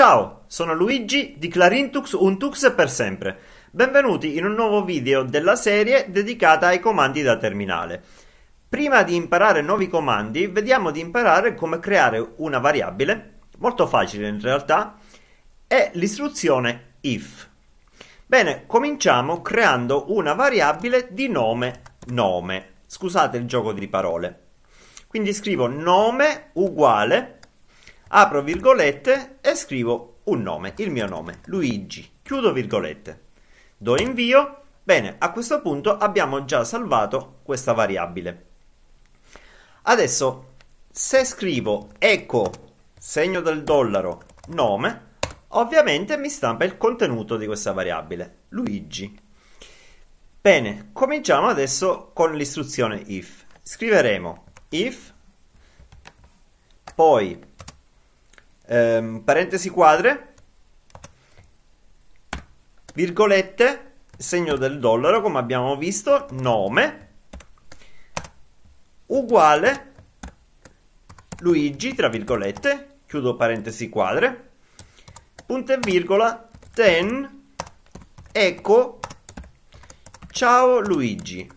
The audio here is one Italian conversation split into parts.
Ciao, sono Luigi di Clarintux Untux per sempre. Benvenuti in un nuovo video della serie dedicata ai comandi da terminale. Prima di imparare nuovi comandi, vediamo di imparare come creare una variabile, molto facile in realtà, e l'istruzione if. Bene, cominciamo creando una variabile di nome nome. Scusate il gioco di parole. Quindi scrivo nome uguale apro virgolette e scrivo un nome, il mio nome, Luigi, chiudo virgolette, do invio, bene, a questo punto abbiamo già salvato questa variabile. Adesso, se scrivo eco, segno del dollaro, nome, ovviamente mi stampa il contenuto di questa variabile, Luigi. Bene, cominciamo adesso con l'istruzione if. Scriveremo if, poi ehm, parentesi quadre, virgolette, segno del dollaro, come abbiamo visto, nome, uguale Luigi, tra virgolette, chiudo parentesi quadre, punto e virgola, ten, ecco, ciao Luigi.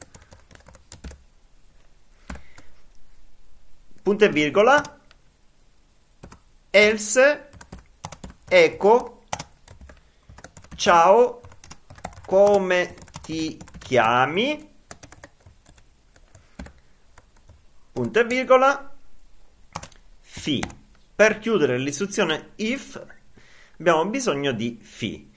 Punto e virgola, else eco ciao come ti chiami punto e virgola fi per chiudere l'istruzione if abbiamo bisogno di fi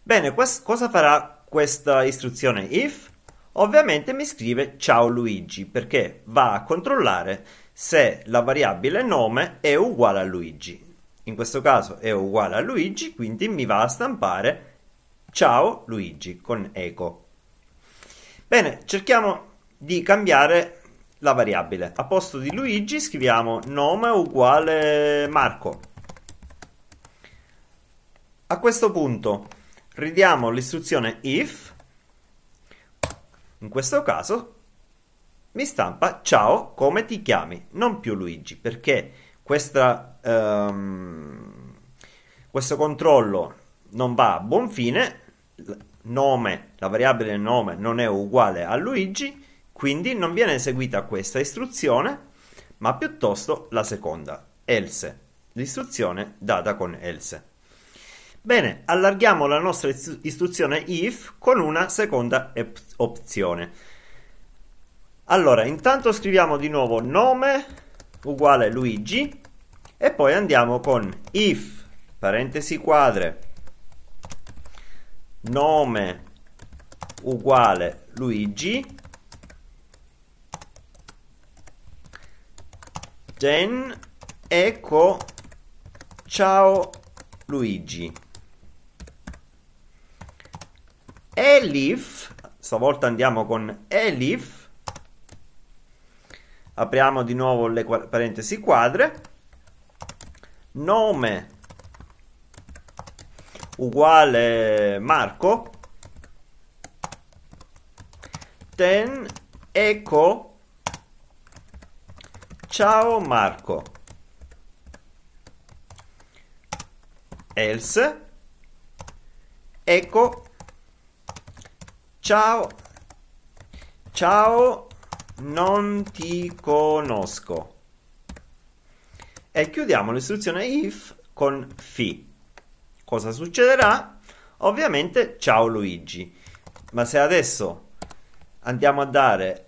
bene cosa farà questa istruzione if ovviamente mi scrive ciao Luigi perché va a controllare se la variabile nome è uguale a Luigi. In questo caso è uguale a Luigi, quindi mi va a stampare ciao Luigi con eco. Bene, cerchiamo di cambiare la variabile. A posto di Luigi scriviamo nome uguale Marco. A questo punto ridiamo l'istruzione if, in questo caso mi stampa ciao, come ti chiami? Non più Luigi, perché questa, um, questo controllo non va a buon fine, nome, la variabile nome non è uguale a Luigi, quindi non viene eseguita questa istruzione, ma piuttosto la seconda, else, l'istruzione data con else. Bene, allarghiamo la nostra istruzione if con una seconda op- opzione. Allora, intanto scriviamo di nuovo nome uguale Luigi e poi andiamo con if parentesi quadre nome uguale Luigi then ecco ciao Luigi e l'if stavolta andiamo con elif apriamo di nuovo le parentesi quadre, nome uguale Marco, ten eco ciao Marco, else ecco ciao ciao non ti conosco. E chiudiamo l'istruzione if con fi. Cosa succederà? Ovviamente ciao Luigi. Ma se adesso andiamo a dare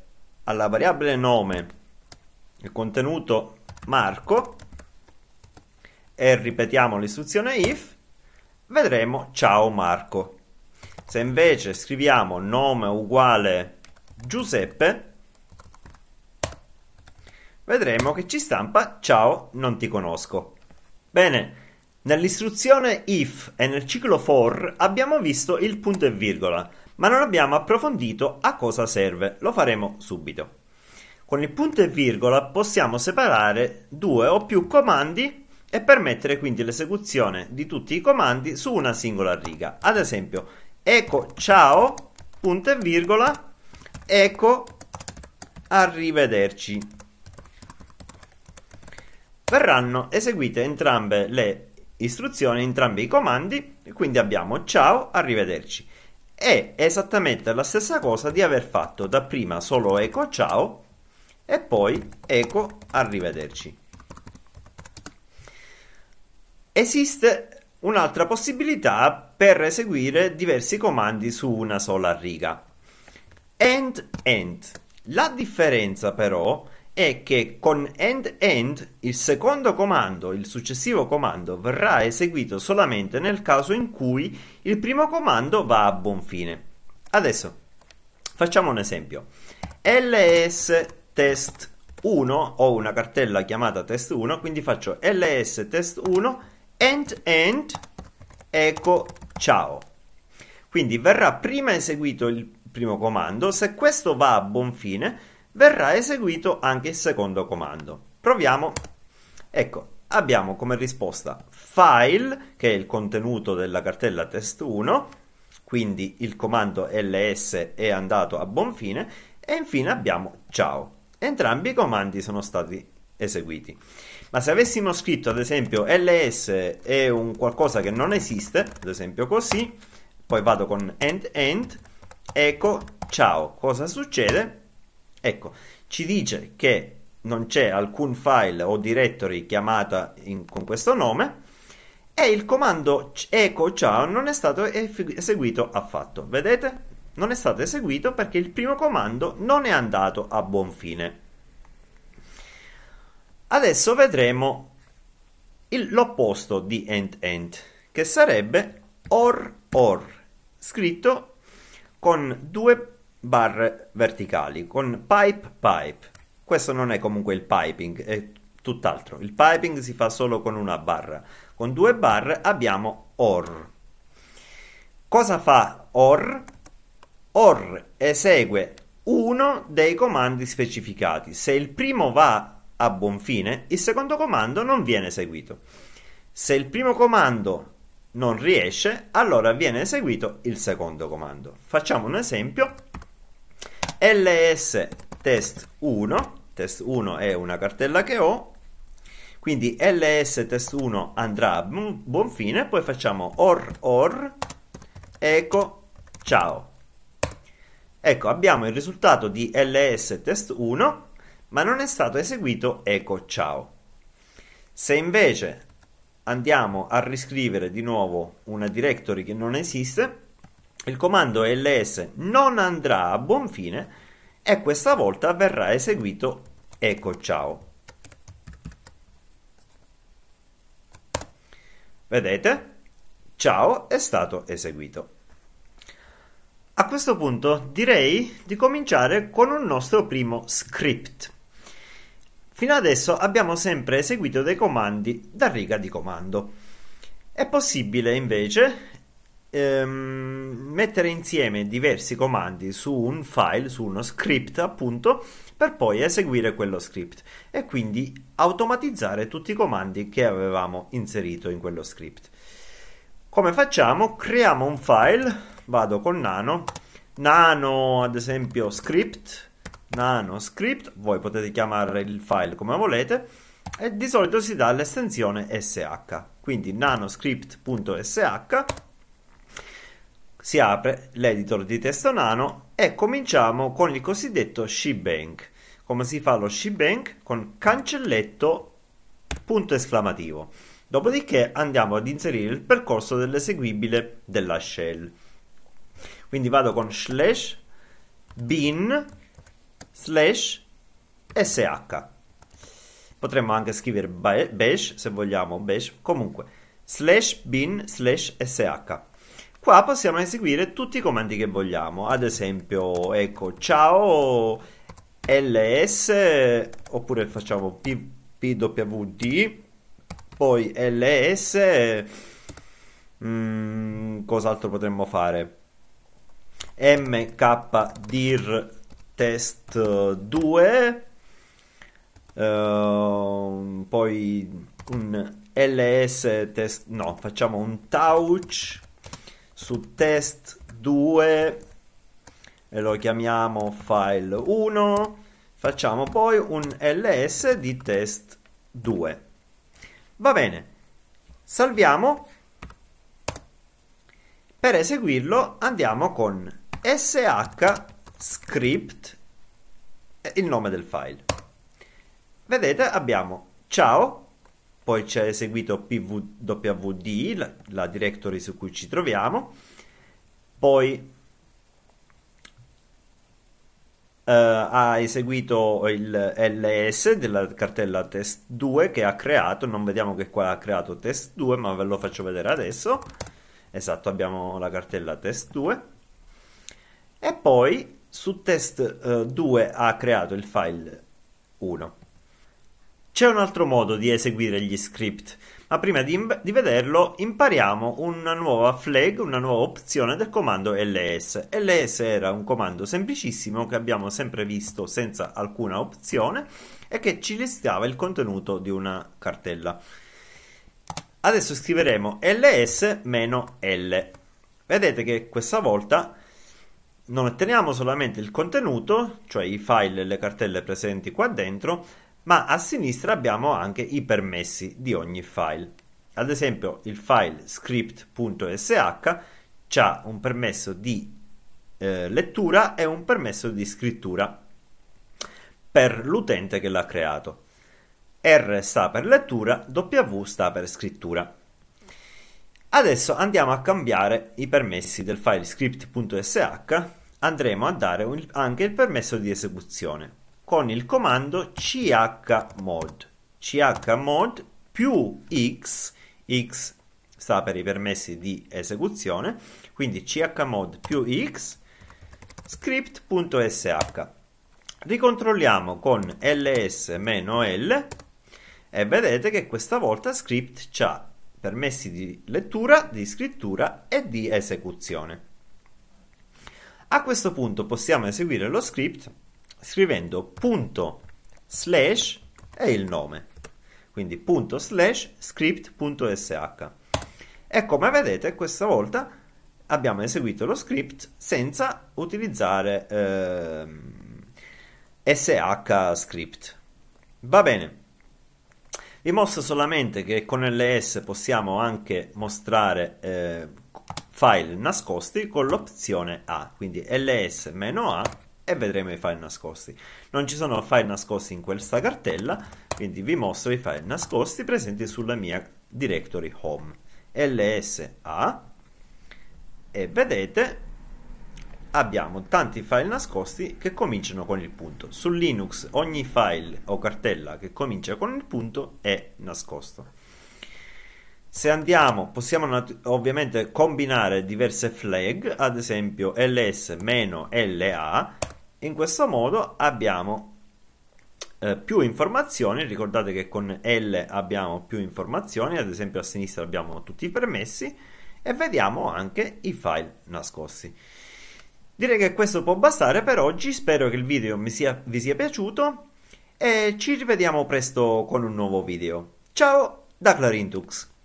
alla variabile nome il contenuto Marco e ripetiamo l'istruzione if, vedremo ciao Marco. Se invece scriviamo nome uguale Giuseppe, vedremo che ci stampa ciao, non ti conosco. Bene, nell'istruzione if e nel ciclo for abbiamo visto il punto e virgola, ma non abbiamo approfondito a cosa serve, lo faremo subito. Con il punto e virgola possiamo separare due o più comandi e permettere quindi l'esecuzione di tutti i comandi su una singola riga. Ad esempio, eco ciao, punto e virgola, eco arrivederci. Verranno eseguite entrambe le istruzioni, entrambi i comandi, quindi abbiamo ciao, arrivederci. È esattamente la stessa cosa di aver fatto dapprima solo eco ciao e poi eco arrivederci. Esiste un'altra possibilità per eseguire diversi comandi su una sola riga. End end. La differenza però è è che con end-end il secondo comando, il successivo comando, verrà eseguito solamente nel caso in cui il primo comando va a buon fine. Adesso facciamo un esempio. ls test 1 ho una cartella chiamata test 1, quindi faccio ls test 1 end-end ecco ciao. Quindi verrà prima eseguito il primo comando, se questo va a buon fine verrà eseguito anche il secondo comando. Proviamo. Ecco, abbiamo come risposta file, che è il contenuto della cartella test1, quindi il comando ls è andato a buon fine, e infine abbiamo ciao. Entrambi i comandi sono stati eseguiti. Ma se avessimo scritto ad esempio ls è un qualcosa che non esiste, ad esempio così, poi vado con end end, ecco ciao, cosa succede? Ecco, ci dice che non c'è alcun file o directory chiamata in, con questo nome e il comando echo ciao non è stato eseguito affatto. Vedete? Non è stato eseguito perché il primo comando non è andato a buon fine. Adesso vedremo l'opposto di end end, che sarebbe or or, scritto con due punti barre verticali con pipe pipe. Questo non è comunque il piping, è tutt'altro. Il piping si fa solo con una barra. Con due barre abbiamo OR. Cosa fa OR? OR esegue uno dei comandi specificati. Se il primo va a buon fine, il secondo comando non viene eseguito. Se il primo comando non riesce, allora viene eseguito il secondo comando. Facciamo un esempio ls test 1, test 1 è una cartella che ho, quindi ls test 1 andrà a buon fine, poi facciamo or or eco ciao. Ecco, abbiamo il risultato di ls test 1, ma non è stato eseguito eco ciao. Se invece andiamo a riscrivere di nuovo una directory che non esiste, il comando ls non andrà a buon fine e questa volta verrà eseguito eco ciao. Vedete? Ciao è stato eseguito. A questo punto direi di cominciare con un nostro primo script. Fino adesso abbiamo sempre eseguito dei comandi da riga di comando. È possibile invece ehm, mettere insieme diversi comandi su un file, su uno script appunto, per poi eseguire quello script e quindi automatizzare tutti i comandi che avevamo inserito in quello script. Come facciamo? Creiamo un file, vado con nano, nano ad esempio script, nano script, voi potete chiamare il file come volete e di solito si dà l'estensione sh, quindi nanoscript.sh si apre l'editor di testo nano e cominciamo con il cosiddetto shebang. Come si fa lo shebang? Con cancelletto punto esclamativo. Dopodiché andiamo ad inserire il percorso dell'eseguibile della shell. Quindi vado con slash bin slash sh. Potremmo anche scrivere bash se vogliamo, bash, comunque slash bin slash sh. Qua possiamo eseguire tutti i comandi che vogliamo, ad esempio, ecco, ciao ls, oppure facciamo pwd, poi ls, mm, cos'altro potremmo fare? mkdir test 2, uh, ehm, poi un ls test, no, facciamo un touch, su test 2 e lo chiamiamo file 1 facciamo poi un ls di test 2 va bene salviamo per eseguirlo andiamo con sh script eh, il nome del file vedete abbiamo ciao poi ci ha eseguito pwd, la, la directory su cui ci troviamo, poi Uh, ha eseguito il ls della cartella test2 che ha creato, non vediamo che qua ha creato test2 ma ve lo faccio vedere adesso, esatto abbiamo la cartella test2 e poi su test2 eh, ha creato il file 1 c'è un altro modo di eseguire gli script, ma prima di, di, vederlo impariamo una nuova flag, una nuova opzione del comando ls. ls era un comando semplicissimo che abbiamo sempre visto senza alcuna opzione e che ci listava il contenuto di una cartella. Adesso scriveremo ls-l. Vedete che questa volta non otteniamo solamente il contenuto, cioè i file e le cartelle presenti qua dentro, ma a sinistra abbiamo anche i permessi di ogni file. Ad esempio il file script.sh ha un permesso di eh, lettura e un permesso di scrittura per l'utente che l'ha creato. R sta per lettura, W sta per scrittura. Adesso andiamo a cambiare i permessi del file script.sh, andremo a dare un, anche il permesso di esecuzione con il comando chmod chmod più x x sta per i permessi di esecuzione quindi chmod più x script.sh ricontrolliamo con ls-l e vedete che questa volta script ha permessi di lettura, di scrittura e di esecuzione. A questo punto possiamo eseguire lo script scrivendo punto slash e il nome. Quindi punto slash script.sh. E come vedete questa volta abbiamo eseguito lo script senza utilizzare eh, sh script. Va bene. Vi mostro solamente che con ls possiamo anche mostrare eh, file nascosti con l'opzione A, quindi ls-a e vedremo i file nascosti. Non ci sono file nascosti in questa cartella, quindi vi mostro i file nascosti presenti sulla mia directory home lsa e vedete abbiamo tanti file nascosti che cominciano con il punto. Su Linux ogni file o cartella che comincia con il punto è nascosto. Se andiamo, possiamo ovviamente combinare diverse flag, ad esempio ls-la in questo modo abbiamo eh, più informazioni, ricordate che con L abbiamo più informazioni, ad esempio a sinistra abbiamo tutti i permessi e vediamo anche i file nascosti. Direi che questo può bastare per oggi, spero che il video sia, vi sia piaciuto e ci rivediamo presto con un nuovo video. Ciao da Clarintux!